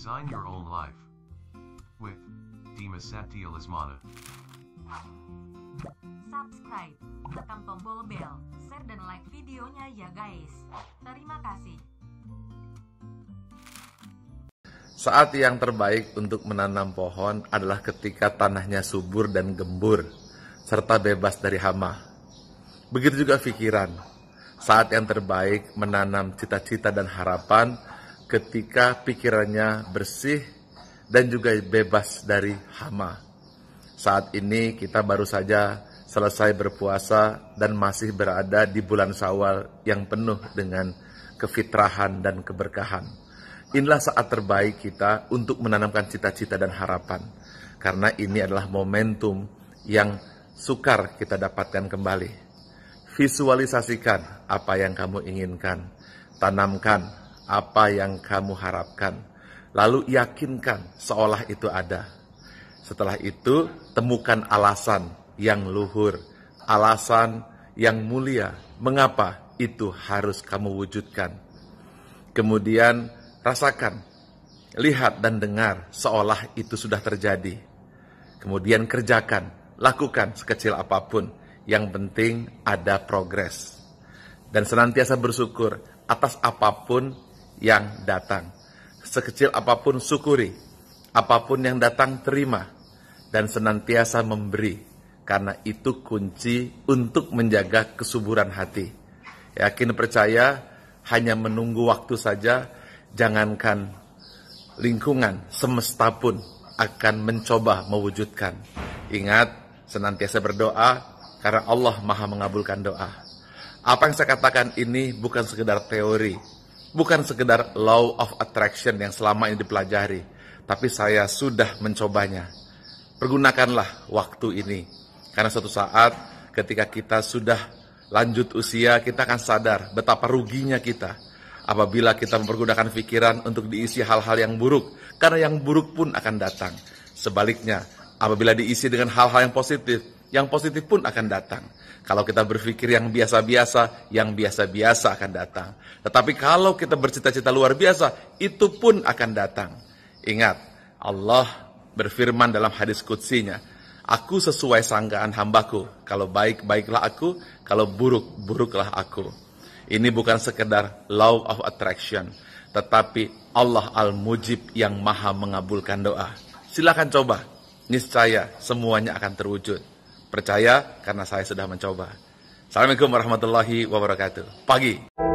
Design your own life. With Dima Satya Lismana. Subscribe, tekan tombol bell, share dan like videonya ya guys. Terima kasih. Saat yang terbaik untuk menanam pohon adalah ketika tanahnya subur dan gembur, serta bebas dari hama. Begitu juga pikiran. Saat yang terbaik menanam cita-cita dan harapan ketika pikirannya bersih dan juga bebas dari hama. Saat ini kita baru saja selesai berpuasa dan masih berada di bulan Syawal yang penuh dengan kefitrahan dan keberkahan. Inilah saat terbaik kita untuk menanamkan cita-cita dan harapan. Karena ini adalah momentum yang sukar kita dapatkan kembali. Visualisasikan apa yang kamu inginkan. Tanamkan apa yang kamu harapkan. Lalu yakinkan seolah itu ada. Setelah itu, temukan alasan yang luhur, alasan yang mulia. Mengapa itu harus kamu wujudkan? Kemudian rasakan, lihat dan dengar seolah itu sudah terjadi. Kemudian kerjakan, lakukan sekecil apapun. Yang penting ada progres. Dan senantiasa bersyukur atas apapun yang datang. Sekecil apapun syukuri, apapun yang datang terima, dan senantiasa memberi, karena itu kunci untuk menjaga kesuburan hati. Yakin percaya, hanya menunggu waktu saja, jangankan lingkungan, semesta pun akan mencoba mewujudkan. Ingat, senantiasa berdoa, karena Allah maha mengabulkan doa. Apa yang saya katakan ini bukan sekedar teori, bukan sekedar law of attraction yang selama ini dipelajari, tapi saya sudah mencobanya. Pergunakanlah waktu ini, karena suatu saat ketika kita sudah lanjut usia, kita akan sadar betapa ruginya kita apabila kita mempergunakan pikiran untuk diisi hal-hal yang buruk, karena yang buruk pun akan datang. Sebaliknya, apabila diisi dengan hal-hal yang positif, yang positif pun akan datang. Kalau kita berpikir yang biasa-biasa, yang biasa-biasa akan datang. Tetapi kalau kita bercita-cita luar biasa, itu pun akan datang. Ingat, Allah berfirman dalam hadis kutsinya, Aku sesuai sangkaan hambaku, kalau baik, baiklah aku, kalau buruk, buruklah aku. Ini bukan sekedar law of attraction, tetapi Allah Al-Mujib yang maha mengabulkan doa. Silahkan coba, niscaya semuanya akan terwujud. Percaya karena saya sudah mencoba. Assalamualaikum warahmatullahi wabarakatuh. Pagi.